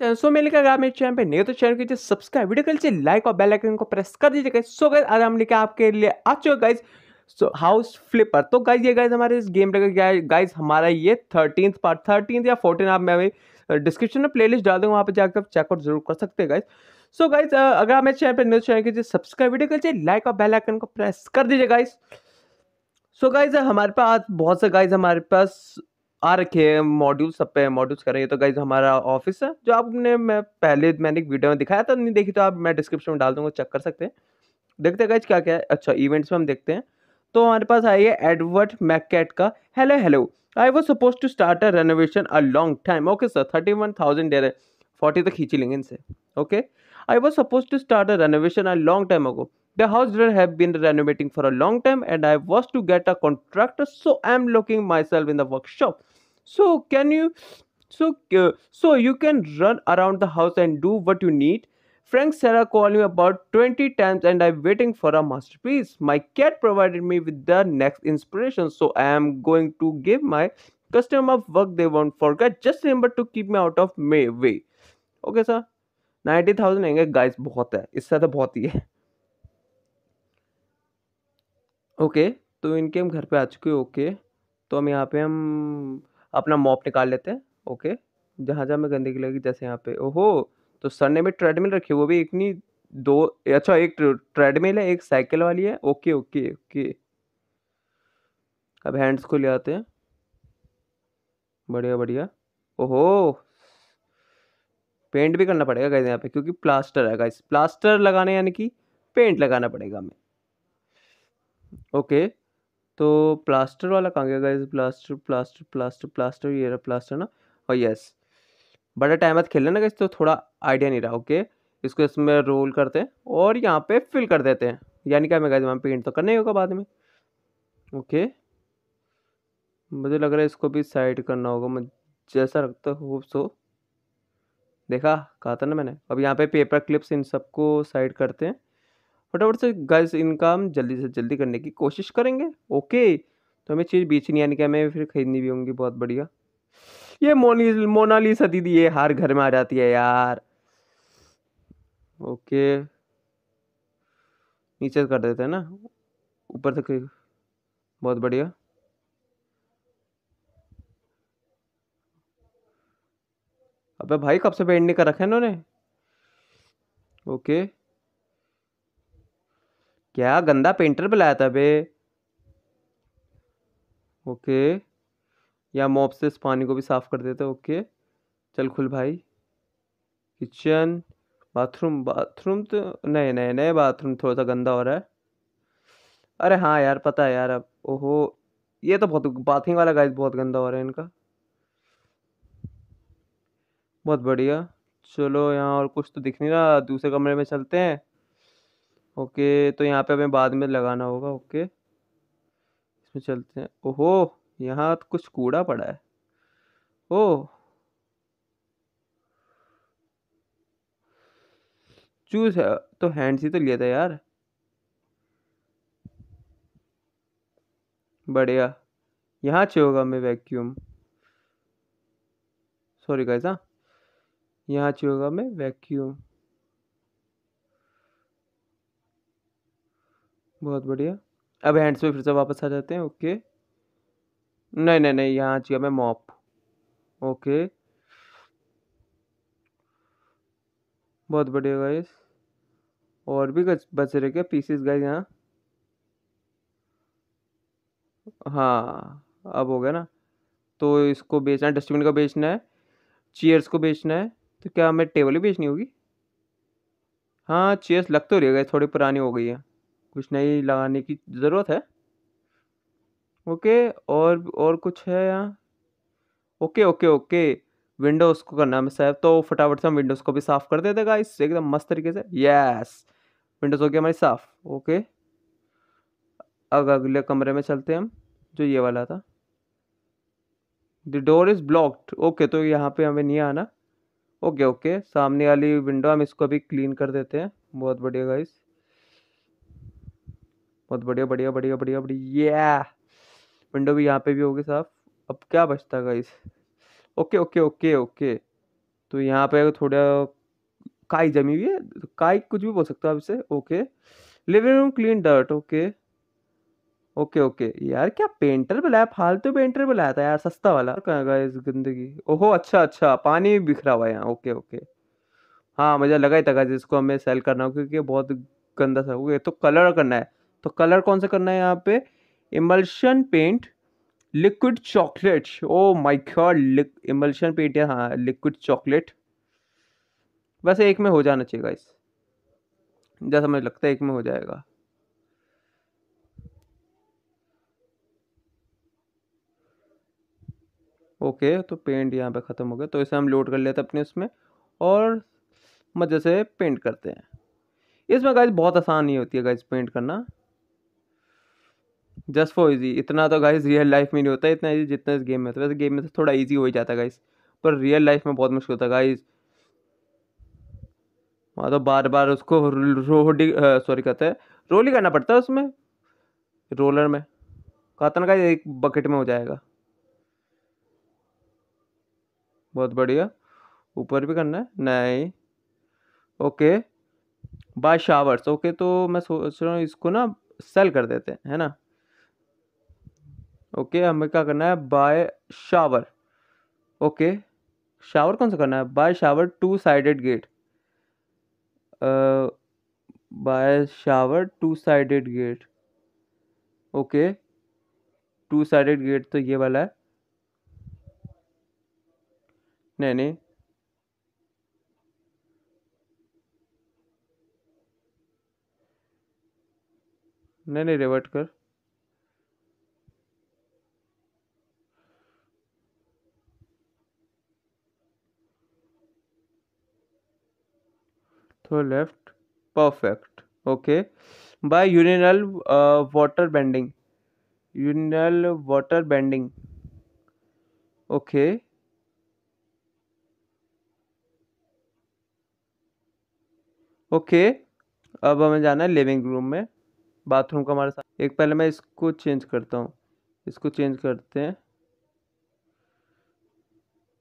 तो सो मैं लेकर आप मेरे चैनल पे नहीं तो चैनल कीजिए सब्सक्राइब वीडियो कर लीजिए लाइक और बेल आइकन को प्रेस कर दीजिए गाइस सो गाइस आज हम लेके आपके लिए आ चुके गाइस सो हाउस फ्लिपर तो गाइस ये गाइस हमारे इस गेम लेकर गाइस हमारा ये थर्टीन पार्ट थर्टीन या फोर्टीन आप मैं डिस्क्रिप्शन में प्लेलिस्ट डाल दूँगा वहाँ पर जाकर आप चेकआउट जरूर कर सकते हैं गाइस सो so गाइज अगर आप मेरे चैनल पर न्यूज तो चैनल कीजिए सब्सक्राइब वीडियो कर लीजिए लाइक और बेल आइकन को प्रेस कर दीजिए गाइस सो गाइज हमारे पास बहुत से गाइज हमारे पास आ रखे हैं मॉड्यूल सब पे मॉड्यूल्स करेंगे तो गाइज हमारा ऑफिस है जो आपने मैं पहले मैंने एक वीडियो में दिखाया था नहीं देखी तो आप मैं डिस्क्रिप्शन में डाल दूँगा चेक कर सकते हैं देखते हैं गाइज क्या क्या है अच्छा इवेंट्स में हम देखते हैं तो हमारे पास आई है एडवर्ट मैकेट का hello hello I was suppose to start a renovation a long time okay sir thirty one thousand डेयर फोर्टी तो खींची लेंगे इनसे okay I was suppose to start a renovation a long time ago The house didn't have been renovating for a long time and I was to get a contractor so I'm looking myself in the workshop. So can you so uh, so you can run around the house and do what you need. Frank Sarah called me about 20 times and I'm waiting for a masterpiece. My cat provided me with the next inspiration so I am going to give my customer work they won't forget. Just remember to keep me out of my way. Okay, sir. Ninety thousand thousand हैंगे guys बहुत okay तो इनके हम घर पे आ चुके हैं okay तो हम यहाँ पे हम अपना मॉप निकाल लेते हैं ओके जहाँ जहाँ हमें गंदगी लगी जैसे यहाँ पे ओहो तो सर ने भी ट्रेडमिल रखी वो भी एक नहीं दो अच्छा एक ट्रेडमिल है एक साइकिल वाली है ओके ओके ओके अब हैंड्स को ले आते हैं बढ़िया बढ़िया ओहो पेंट भी करना पड़ेगा गाइस यहाँ पे क्योंकि प्लास्टर है गाइस प्लास्टर लगाने यानी कि पेंट लगाना पड़ेगा हमें ओके तो प्लास्टर वाला कहाँ गया guys plaster plaster plaster plaster ये रहा प्लास्टर ना और oh यस बड़ा टाइम बाद खेल लेना गाइस तो थोड़ा आइडिया नहीं रहा ओके इसको इसमें रोल करते हैं और यहाँ पे फिल कर देते हैं यानी क्या मैं गाइस वहाँ पेंट तो करना ही होगा बाद में ओके मुझे लग रहा है इसको भी साइड करना होगा मैं जैसा रखता हूँ सो देखा कहा था ना मैंने अब यहाँ पे पेपर क्लिप्स इन सबको साइड करते हैं फटाफट से गाइस इनकम जल्दी से जल्दी करने की कोशिश करेंगे ओके तो हमें चीज़ बेचनी यानी कि हमें फिर खरीदनी भी होंगी बहुत बढ़िया ये मोनी सदी दीदी ये हर घर में आ जाती है यार ओके नीचे कर देते हैं ना ऊपर तक बहुत बढ़िया अबे भाई कब से पेंट नहीं कर रखा है इन्होंने ओके क्या गंदा पेंटर बुलाया था बे ओके या मॉप से इस पानी को भी साफ़ कर देते ओके चल खुल भाई किचन बाथरूम बाथरूम तो नहीं नहीं नहीं बाथरूम थोड़ा सा गंदा हो रहा है अरे हाँ यार पता है यार अब ओहो ये तो बहुत बाथिंग वाला गाइस बहुत गंदा हो रहा है इनका बहुत बढ़िया चलो यहाँ और कुछ तो दिख नहीं रहा दूसरे कमरे में चलते हैं ओके तो यहाँ पे हमें बाद में लगाना होगा ओके इसमें चलते हैं ओहो यहाँ तो कुछ कूड़ा पड़ा है ओ चूज है तो हैंड सी तो लिया था यार बढ़िया यहाँ अच्छे होगा हमें वैक्यूम सॉरी कैसा हाँ। यहाँ अच्छे होगा हमें वैक्यूम बहुत बढ़िया अब हैंड्स पे फिर से वापस आ जाते हैं ओके नहीं नहीं नहीं यहाँ चाहिए मैं मॉप ओके बहुत बढ़िया गाइस और भी बच रहे क्या पीसेस गाइस यहाँ हाँ अब हो गया ना तो इसको बेचना है डस्टबिन का बेचना है चेयर्स को बेचना है तो क्या हमें टेबल ही बेचनी होगी हाँ चेयर्स लग तो रही है थोड़ी पुरानी हो गई है कुछ नहीं लगाने की ज़रूरत है ओके और और कुछ है यहाँ ओके ओके ओके विंडोज़ को करना है साहब तो फटाफट से हम विंडोज़ को भी साफ़ कर देते गाइस एकदम मस्त तरीके से यस विंडोज़ हो गया हमारी साफ़ ओके अब अगले कमरे में चलते हैं हम जो ये वाला था the door is blocked okay तो यहाँ पे हमें नहीं आना ओके ओके सामने वाली विंडो हम इसको भी क्लीन कर देते हैं बहुत बढ़िया गाइस बहुत बढ़िया बढ़िया बढ़िया बढ़िया बढ़िया विंडो भी यहाँ पे भी होगी साफ अब क्या बचता इस ओके ओके ओके ओके तो यहाँ पे थोड़ा काई जमी हुई है काई कुछ भी बोल सकता है आप इसे okay living room clean dirt okay okay okay यार क्या पेंटर बुलाया फालतू तो पेंटर बुलाया था यार सस्ता वाला कहाँ गए इस गंदगी ओहो अच्छा अच्छा पानी भी बिखरा हुआ है यहाँ ओके ओके हाँ मुझे लगा ही था जिसको हमें सेल करना हो क्योंकि बहुत गंदा सा हो गया तो कलर करना है तो कलर कौन सा करना है यहाँ पे emulsion paint liquid chocolate oh माइक्योर इमल्शन पेंट है हाँ लिक्विड चॉकलेट बस एक में हो जाना चाहिए गाइस जैसा मुझे लगता है एक में हो जाएगा ओके तो पेंट यहाँ पे ख़त्म हो गया तो इसे हम लोड कर लेते हैं अपने उसमें और मज़े से पेंट करते हैं इसमें गाइज बहुत आसान ही होती है गाइज पेंट करना जस्ट फॉर इजी इतना तो गाइस रियल लाइफ में नहीं होता इतना इजी जितना इस गेम में होता है वैसे गेम में तो थोड़ा इजी हो ही जाता गाइस पर रियल लाइफ में बहुत मुश्किल होता गाइस वहाँ तो बार बार उसको रोडी सॉरी कहते हैं रोल ही करना पड़ता है उसमें रोलर में कहता ना गाइस एक बकेट में हो जाएगा बहुत बढ़िया ऊपर भी करना है नहीं ओके बाय शावर्स ओके तो मैं सोच रहा हूँ इसको ना सेल कर देते हैं है ना ओके हमें क्या करना है बाय शावर ओके शावर कौन सा करना है buy shower two sided gate buy shower two sided gate okay two sided gate तो ये वाला है नहीं नहीं नहीं नहीं रिवर्ट कर तो लेफ्ट परफेक्ट ओके बाय यूनिनल वाटर बेंडिंग यूनिनल वाटर बेंडिंग ओके ओके अब हमें जाना है लिविंग रूम में बाथरूम का हमारे साथ एक पहले मैं इसको चेंज करता हूँ इसको चेंज करते हैं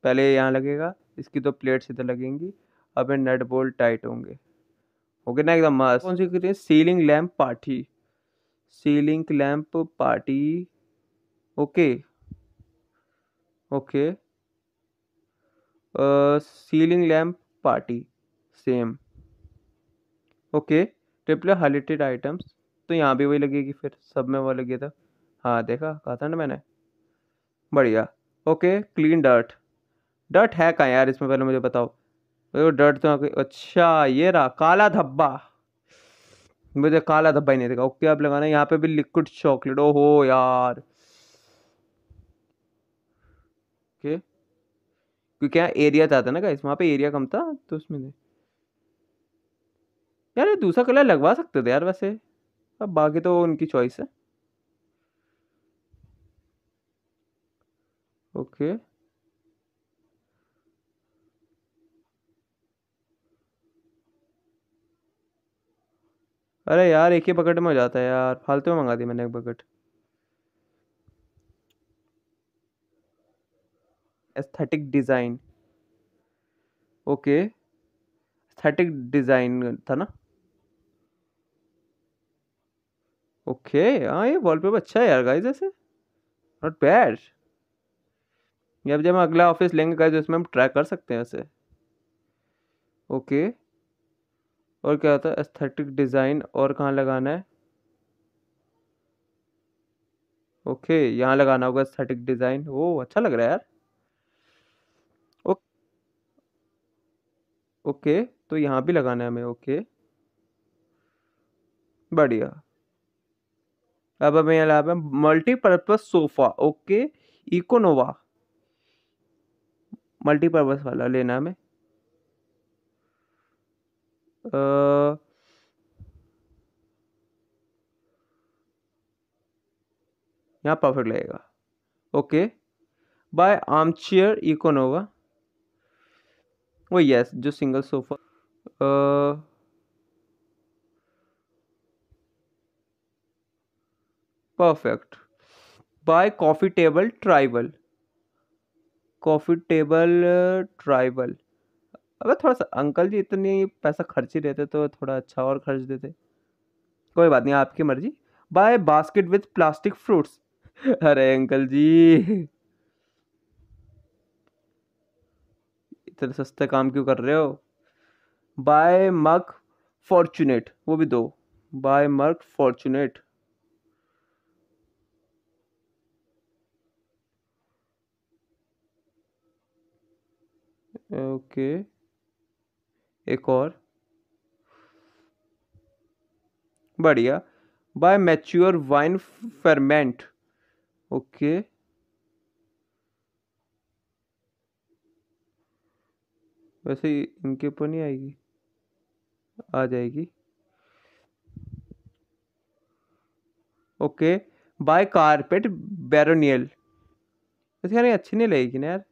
पहले यहाँ लगेगा इसकी दो तो प्लेट्स इधर लगेंगी अपने नट बोल्ट टाइट होंगे ओके ना एकदम मस्त कौन सी हैं ceiling lamp party ceiling lamp party okay okay ceiling lamp party same okay triple highlighted items तो यहाँ भी वही लगेगी फिर सब में वो लगे था हाँ देखा कहा था ना मैंने बढ़िया ओके क्लीन डर्ट डर्ट है कहाँ यार इसमें पहले मुझे बताओ वो डर तो अच्छा ये रहा काला धब्बा मुझे काला धब्बा ही नहीं देखा ओके आप लगाना यहाँ पे भी लिक्विड चॉकलेट ओहो यार ओके क्योंकि यहाँ एरिया चाहता ना गाइस वहाँ पे एरिया कम था तो उसमें यार ये दूसरा कलर लगवा सकते थे यार वैसे अब बाकी तो उनकी चॉइस है ओके okay. अरे यार एक ही बकेट में हो जाता है यार फालतू में मंगा दी मैंने एक bucket aesthetic design okay aesthetic design था ना ओके हाँ ये वॉलपेपर अच्छा है यार गाइस ऐसे नॉट बैड ये अब जब हम अगला ऑफिस लेंगे गाइस तो उसमें हम ट्राई कर सकते हैं ऐसे ओके और क्या होता है एस्थेटिक डिज़ाइन और कहाँ लगाना है ओके okay, यहाँ लगाना होगा एस्थेटिक डिज़ाइन वो अच्छा लग रहा है यार ओके okay, तो यहाँ भी लगाना है हमें ओके okay. बढ़िया अब हमें यहाँ लाभ है multipurpose sofa okay Econova multipurpose वाला लेना हमें यहाँ परफेक्ट लगेगा okay buy armchair Econova वो यस जो single sofa perfect buy coffee table tribal coffee table tribal अबे थोड़ा सा अंकल जी इतनी पैसा खर्च ही रहते तो थोड़ा अच्छा और खर्च देते कोई बात नहीं आपकी मर्जी buy basket with plastic fruits अरे अंकल जी इतने सस्ते काम क्यों कर रहे हो बाय मग फॉर्चुनेट वो भी दो buy mug fortunate okay okay. एक और बढ़िया buy mature wine ferment okay वैसे इनके ऊपर नहीं आएगी आ जाएगी ओके बाय कारपेट बैरोनियल वैसे यार अच्छी नहीं लगेगी ना यार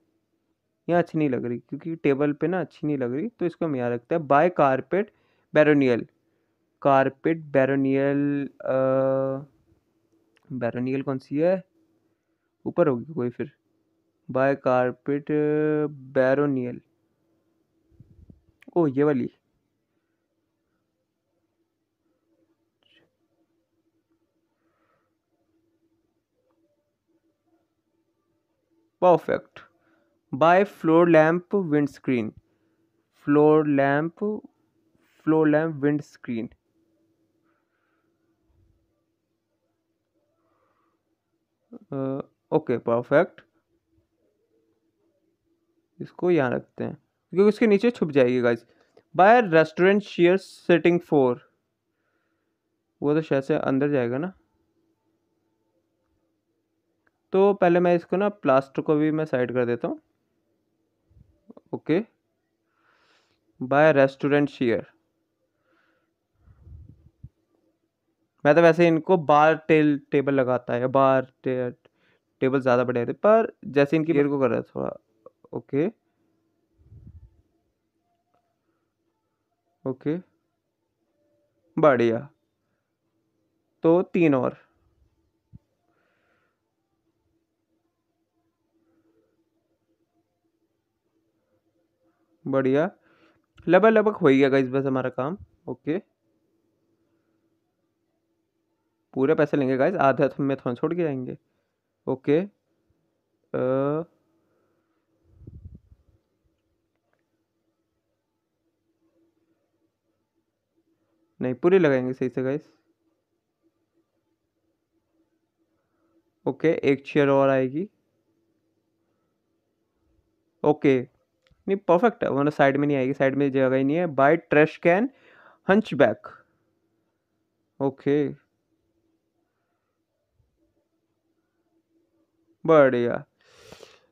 यहाँ अच्छी नहीं लग रही क्योंकि टेबल पे ना अच्छी नहीं लग रही तो इसको हम यहाँ रखते हैं buy carpet baronial carpet baronial baronial कौन सी है ऊपर होगी कोई फिर बाय कारपेट बैरोनियल ओ ये वाली perfect buy floor lamp wind screen floor lamp floor lamp wind screen okay perfect इसको यहाँ रखते हैं क्योंकि उसके नीचे छुप जाएगी guys buy restaurant chair setting four वो तो शायद से अंदर जाएगा ना तो पहले मैं इसको ना प्लास्टर को भी मैं साइड कर देता हूँ ओके बाय रेस्टोरेंट शेयर मैं तो वैसे इनको बार टेल टेबल लगाता है बार टे, टेबल ज़्यादा बढ़िया थे पर जैसे इनकी को कर रहा है थोड़ा ओके ओके बढ़िया तो तीन और बढ़िया लबक लबक हो गया गाइस बस हमारा काम ओके पूरे पैसे लेंगे गाइस आधा तो में थोड़ा छोड़ के आएंगे ओके आ... नहीं पूरे लगाएंगे सही से गाइस ओके एक चेयर और आएगी ओके नहीं परफेक्ट है वरना साइड में नहीं आएगी साइड में जगह ही नहीं है buy trash can hunch back okay बढ़िया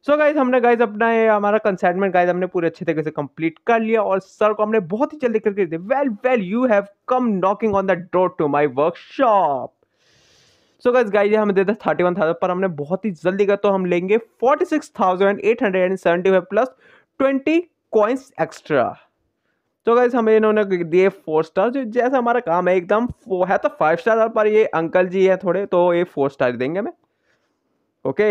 सो गाइज हमने गाइज अपना ये हमारा कंसाइनमेंट गाइज हमने पूरे अच्छे तरीके से कंप्लीट कर लिया और सर को हमने बहुत ही जल्दी करके दिया well well you have come knocking on the door to my workshop so guys guys हमें देता थर्टी वन थाउजेंड पर हमने बहुत ही जल्दी का तो हम लेंगे forty six thousand eight hundred and seventy five plus twenty coins extra तो गाइज हमें इन्होंने दिए फोर स्टार जो जैसा हमारा काम है एकदम है तो फाइव स्टार पर ये अंकल जी है थोड़े तो ये फोर स्टार देंगे हमें ओके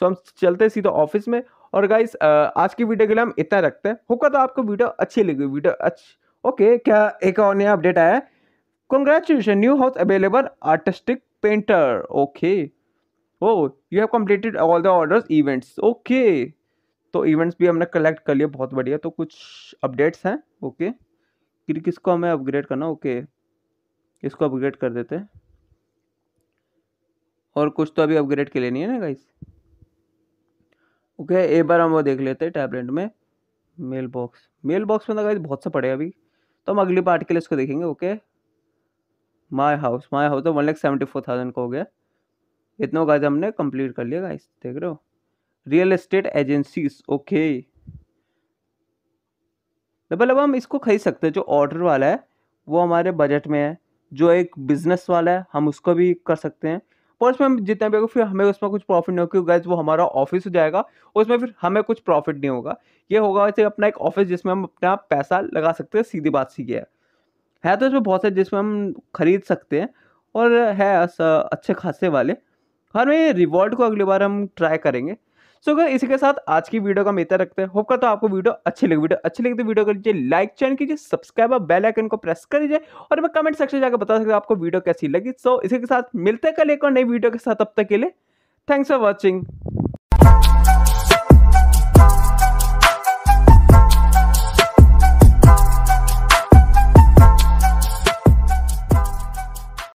सो हम चलते सीधे ऑफिस में और गाइस आज की वीडियो के लिए हम इतना रखते हैं होगा तो आपको वीडियो अच्छी लगी वीडियो अच्छी ओके क्या एक और नया अपडेट आया है congratulation new house available artistic painter okay oh you have completed all the order events okay तो इवेंट्स भी हमने कलेक्ट कर लिया बहुत बढ़िया तो कुछ अपडेट्स हैं ओके फिर किसको हमें अपग्रेड करना ओके इसको अपग्रेड कर देते हैं और कुछ तो अभी अपग्रेड के लिए नहीं है ना गाइस ओके एक बार हम वो देख लेते हैं टैबलेट में मेल बॉक्स मेल बॉक्स में ना तो गाइस बहुत से पड़े अभी तो हम अगली पार्ट के लिए इसको देखेंगे okay my house my house तो one lakh seventy four thousand का हो गया इतना गाइस हमने कंप्लीट कर लिया गाइस देख रहे हो real estate agencies okay double अब हम इसको खरीद सकते हैं जो ऑर्डर वाला है वो हमारे बजट में है जो एक बिजनेस वाला है हम उसको भी कर सकते हैं और उसमें हम जितना भी होगा फिर हमें उसमें कुछ प्रॉफिट नहीं होगा क्योंकि वो हमारा ऑफिस हो जाएगा उसमें फिर हमें कुछ प्रॉफिट नहीं होगा ये होगा वैसे अपना एक ऑफिस जिसमें हम अपना पैसा लगा सकते हैं सीधी बात सीखे है है तो इसमें बहुत सारे जिसमें हम खरीद सकते हैं और है अच्छे खासे वाले हर में रिवॉर्ड को अगली बार हम ट्राई करेंगे सो अगर इसी के साथ आज की वीडियो का मेहता रखते हैं होप करता तो आपको वीडियो अच्छी लगी वीडियो अच्छी लगी तो वीडियो कर लीजिए लाइक चैन कीजिए सब्सक्राइब और बेल आइकन को प्रेस कर लीजिए और मैं कमेंट सेक्शन जाकर बता सकते आपको वीडियो कैसी लगी सो इसी के साथ मिलते हैं कल एक और नई वीडियो के साथ तब तक के लिए थैंक्स फॉर वॉचिंग